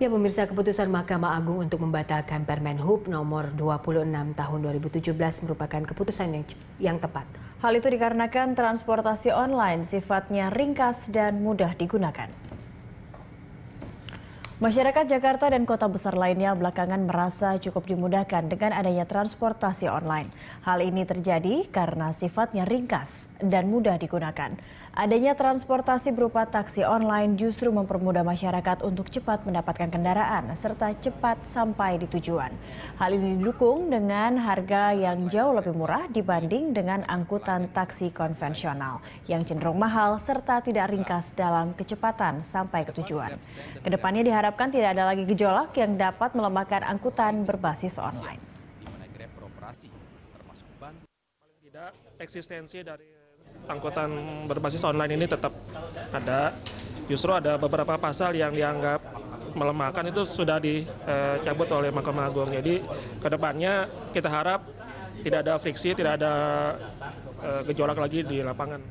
Ya pemirsa keputusan Mahkamah Agung untuk membatalkan Permen Hub nomor 26 tahun 2017 merupakan keputusan yang, yang tepat. Hal itu dikarenakan transportasi online sifatnya ringkas dan mudah digunakan. Masyarakat Jakarta dan kota besar lainnya belakangan merasa cukup dimudahkan dengan adanya transportasi online. Hal ini terjadi karena sifatnya ringkas dan mudah digunakan. Adanya transportasi berupa taksi online justru mempermudah masyarakat untuk cepat mendapatkan kendaraan serta cepat sampai di tujuan. Hal ini didukung dengan harga yang jauh lebih murah dibanding dengan angkutan taksi konvensional yang cenderung mahal serta tidak ringkas dalam kecepatan sampai ke tujuan. Kedepannya diharap diharapkan tidak ada lagi gejolak yang dapat melemahkan angkutan berbasis online. Paling tidak eksistensi dari angkutan berbasis online ini tetap ada. Justru ada beberapa pasal yang dianggap melemahkan itu sudah dicabut eh, oleh Mahkamah Agung. Jadi kedepannya kita harap tidak ada friksi, tidak ada eh, gejolak lagi di lapangan.